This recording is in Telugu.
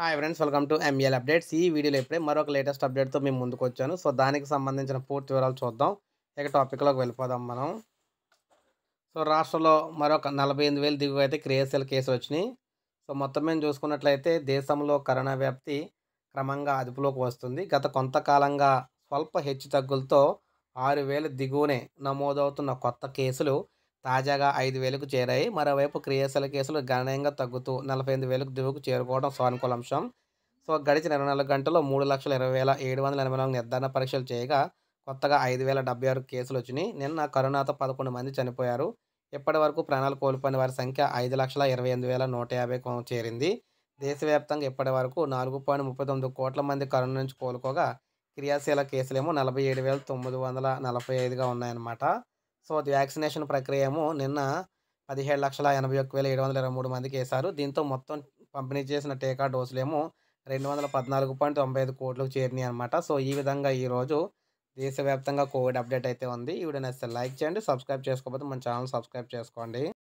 hi friends welcome to ML updates ఈ వీడియోలో ఇప్పుడే మరొక లేటెస్ట్ అప్డేట్తో మేము ముందుకు వచ్చాను సో దానికి సంబంధించిన పూర్తి వివరాలు చూద్దాం ఇక టాపిక్లోకి వెళ్ళిపోదాం మనం సో రాష్ట్రంలో మరొక నలభై ఎనిమిది వేలు దిగువ అయితే క్రియాశీల కేసులు వచ్చినాయి సో మొత్తం మేము చూసుకున్నట్లయితే దేశంలో కరోనా వ్యాప్తి క్రమంగా అదుపులోకి వస్తుంది గత కొంతకాలంగా స్వల్ప హెచ్చు తగ్గులతో ఆరు వేల దిగువనే నమోదవుతున్న కొత్త కేసులు తాజాగా ఐదు వేలకు చేరాయి మరోవైపు క్రియాశీల కేసులు గణనీయంగా తగ్గుతూ నలభై ఎనిమిది వేలకు దిగుకు చేరుకోవడం సానుకూల అంశం సో గడిచిన ఇరవై నాలుగు గంటల్లో మూడు లక్షల ఇరవై వేల ఏడు వందల ఎనభై నాలుగు నిర్ధారణ పరీక్షలు చేయగా కొత్తగా ఐదు వేల డెబ్బై ఆరు కేసులు వచ్చినాయి నిన్న కరోనాతో పదకొండు మంది చనిపోయారు ఇప్పటి వరకు ప్రాణాలు కోల్పోయిన వారి సంఖ్య ఐదు లక్షల ఇరవై ఎనిమిది వేల నూట యాభై చేరింది దేశవ్యాప్తంగా ఇప్పటి వరకు నాలుగు పాయింట్ ముప్పై తొమ్మిది కోట్ల మంది కరోనా నుంచి కోలుకోగా క్రియాశీల కేసులేమో నలభై ఏడు వేల తొమ్మిది వందల నలభై ఐదుగా ఉన్నాయన్నమాట సో అది వ్యాక్సినేషన్ ప్రక్రియ ఏమో నిన్న పదిహేడు లక్షల ఎనభై ఒక్క వేల ఏడు వందల ఇరవై మూడు మందికి వేశారు దీంతో మొత్తం పంపిణీ చేసిన టీకా డోసులేమో రెండు వందల పద్నాలుగు పాయింట్ తొంభై ఐదు కోట్లకు చేరినాయి అనమాట సో ఈ విధంగా ఈరోజు దేశవ్యాప్తంగా కోవిడ్ అప్డేట్ అయితే ఉంది ఈ వీడియో నచ్చితే లైక్ చేయండి సబ్స్క్రైబ్ చేసుకోకపోతే మన ఛానల్ సబ్స్క్రైబ్ చేసుకోండి